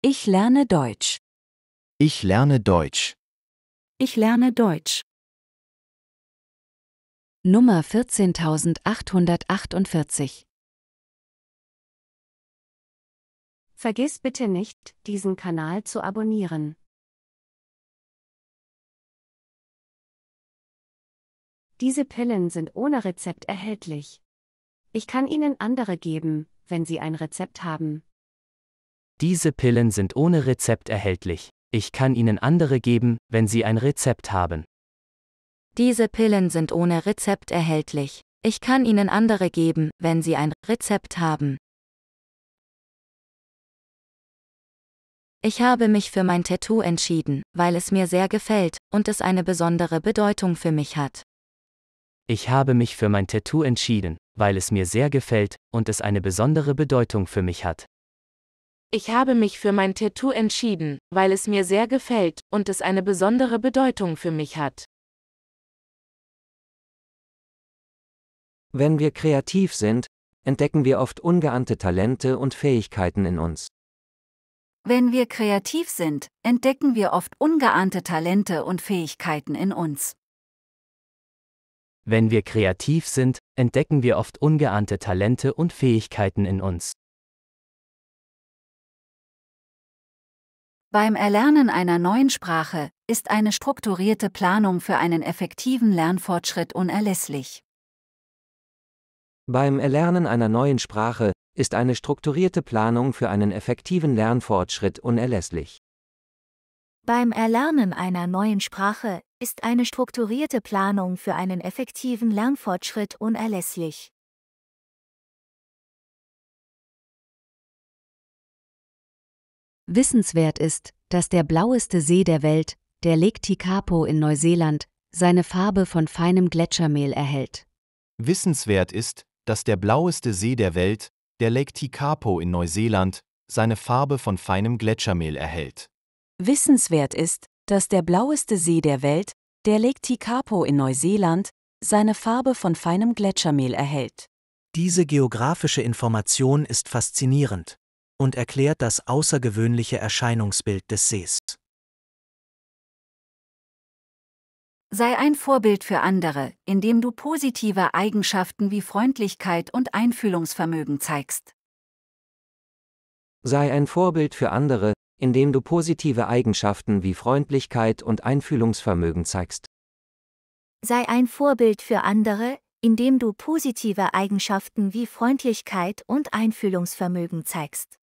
Ich lerne Deutsch. Ich lerne Deutsch. Ich lerne Deutsch. Nummer 14848 Vergiss bitte nicht, diesen Kanal zu abonnieren. Diese Pillen sind ohne Rezept erhältlich. Ich kann Ihnen andere geben, wenn Sie ein Rezept haben. Diese Pillen sind ohne Rezept erhältlich. Ich kann Ihnen andere geben, wenn Sie ein Rezept haben. Diese Pillen sind ohne Rezept erhältlich. Ich kann Ihnen andere geben, wenn Sie ein Rezept haben. Ich habe mich für mein Tattoo entschieden, weil es mir sehr gefällt und es eine besondere Bedeutung für mich hat. Ich habe mich für mein Tattoo entschieden, weil es mir sehr gefällt und es eine besondere Bedeutung für mich hat. Ich habe mich für mein Tattoo entschieden, weil es mir sehr gefällt und es eine besondere Bedeutung für mich hat. Wenn wir kreativ sind, entdecken wir oft ungeahnte Talente und Fähigkeiten in uns. Wenn wir kreativ sind, entdecken wir oft ungeahnte Talente und Fähigkeiten in uns. Wenn wir kreativ sind, entdecken wir oft ungeahnte Talente und Fähigkeiten in uns. Beim Erlernen einer neuen Sprache ist eine strukturierte Planung für einen effektiven Lernfortschritt unerlässlich. Beim Erlernen einer neuen Sprache ist eine strukturierte Planung für einen effektiven Lernfortschritt unerlässlich. Beim Erlernen einer neuen Sprache ist eine strukturierte Planung für einen effektiven Lernfortschritt unerlässlich. Wissenswert ist, dass der blaueste See der Welt, der Lake Tikapo in Neuseeland, seine Farbe von feinem Gletschermehl erhält. Wissenswert ist, dass der blaueste See der Welt, der Lake Tikapo in Neuseeland, seine Farbe von feinem Gletschermehl erhält. Wissenswert ist, dass der blaueste See der Welt, der Lake Tikapo in Neuseeland, seine Farbe von feinem Gletschermehl erhält. Diese geografische Information ist faszinierend und erklärt das außergewöhnliche Erscheinungsbild des Sees. Sei ein Vorbild für andere, indem du positive Eigenschaften wie Freundlichkeit und Einfühlungsvermögen zeigst. Sei ein Vorbild für andere, indem du positive Eigenschaften wie Freundlichkeit und Einfühlungsvermögen zeigst. Sei ein Vorbild für andere, indem du positive Eigenschaften wie Freundlichkeit und Einfühlungsvermögen zeigst.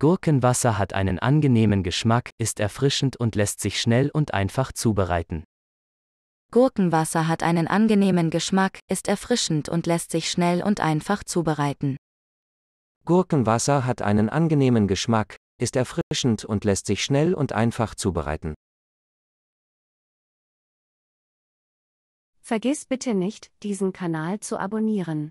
Gurkenwasser hat einen angenehmen Geschmack, ist erfrischend und lässt sich schnell und einfach zubereiten. Gurkenwasser hat einen angenehmen Geschmack, ist erfrischend und lässt sich schnell und einfach zubereiten. Gurkenwasser hat einen angenehmen Geschmack, ist erfrischend und lässt sich schnell und einfach zubereiten. Vergiss bitte nicht, diesen Kanal zu abonnieren.